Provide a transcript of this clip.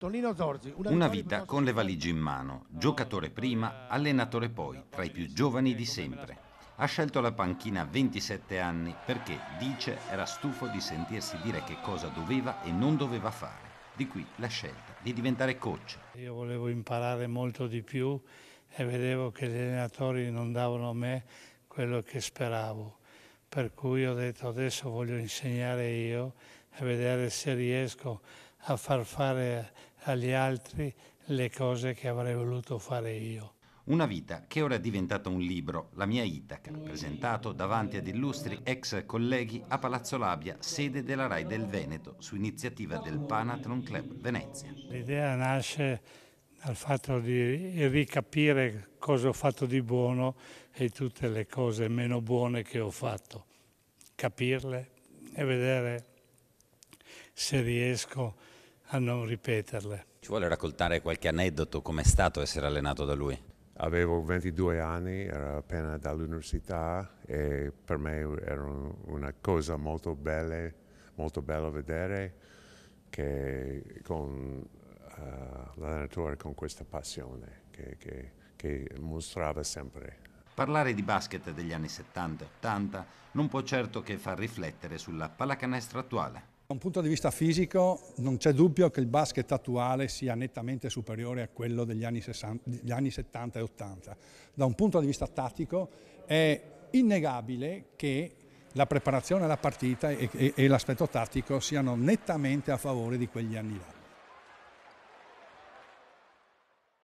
Tonino Zorzi, Una vita con le valigie in mano, giocatore prima, allenatore poi, tra i più giovani di sempre. Ha scelto la panchina a 27 anni perché, dice, era stufo di sentirsi dire che cosa doveva e non doveva fare. Di qui la scelta di diventare coach. Io volevo imparare molto di più e vedevo che gli allenatori non davano a me quello che speravo. Per cui ho detto adesso voglio insegnare io e vedere se riesco a far fare agli altri le cose che avrei voluto fare io. Una vita che ora è diventata un libro, La mia Itaca, presentato davanti ad illustri ex colleghi a Palazzo Labia, sede della RAI del Veneto, su iniziativa del Panathlon Club Venezia. L'idea nasce dal fatto di ricapire cosa ho fatto di buono e tutte le cose meno buone che ho fatto, capirle e vedere se riesco a a non ripeterle. Ci vuole raccontare qualche aneddoto, com'è stato essere allenato da lui? Avevo 22 anni, ero appena dall'università e per me era una cosa molto bella, molto bello vedere che con uh, l'allenatore con questa passione che, che, che mostrava sempre. Parlare di basket degli anni 70 e 80 non può certo che far riflettere sulla pallacanestro attuale. Da un punto di vista fisico non c'è dubbio che il basket attuale sia nettamente superiore a quello degli anni, 60, degli anni 70 e 80. Da un punto di vista tattico è innegabile che la preparazione alla partita e, e, e l'aspetto tattico siano nettamente a favore di quegli anni là.